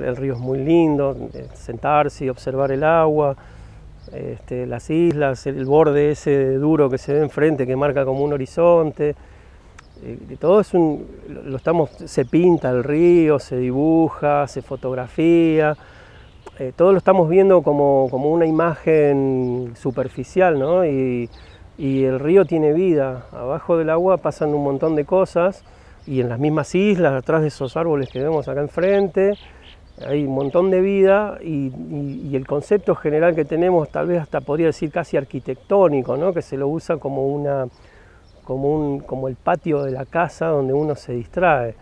El río es muy lindo, sentarse y observar el agua, este, las islas, el borde ese duro que se ve enfrente que marca como un horizonte. Eh, todo es un, lo estamos, se pinta el río, se dibuja, se fotografía, eh, todo lo estamos viendo como, una imagen superficial, ¿no? Y, y el río tiene vida, abajo del agua pasan un montón de cosas y en las mismas islas, atrás de esos árboles que vemos acá enfrente, hay un montón de vida y, el concepto general que tenemos, tal vez hasta podría decir casi arquitectónico, ¿no? que se lo usa como, una, como, un, como el patio de la casa donde uno se distrae.